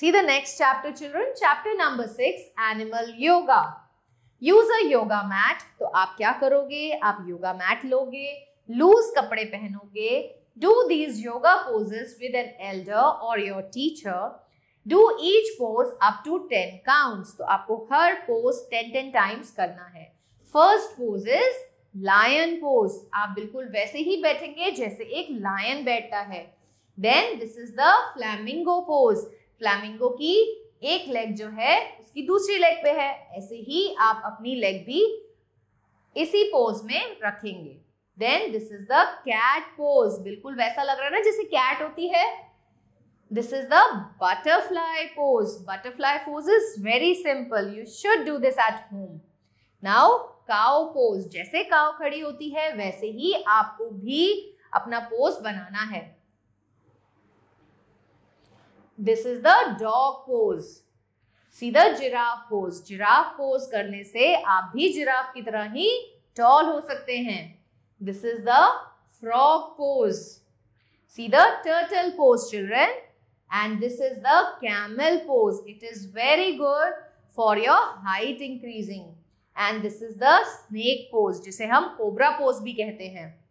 See the next chapter children, chapter number 6, Animal Yoga. Use a yoga mat. तो आप क्या करोगे आप yoga mat लोगे loose कपड़े पहनोगे do these yoga poses with an elder or your teacher do each pose up to ten counts तो आपको हर पोज टेन टेन टाइम्स करना है first pose is lion pose आप बिल्कुल वैसे ही बैठेंगे जैसे एक लायन बैठता है then this is the flamingo pose flamingo की एक लेग जो है उसकी दूसरी लेग पे है ऐसे ही आप अपनी लेग भी इसी पोज में रखेंगे then this is the cat pose बिल्कुल वैसा लग रहा है ना जैसे कैट होती है this is the butterfly pose butterfly pose is very simple you should do this at home now cow pose जैसे काओ खड़ी होती है वैसे ही आपको भी अपना पोज बनाना है this is the dog pose सीधा जिराफ पोज जिराफ पोज करने से आप भी जिराफ की तरह ही टॉल हो सकते हैं this is the frog pose सीधा turtle pose children and this is the camel pose it is very good for your height increasing and this is the snake pose जिसे हम कोबरा पोज भी कहते हैं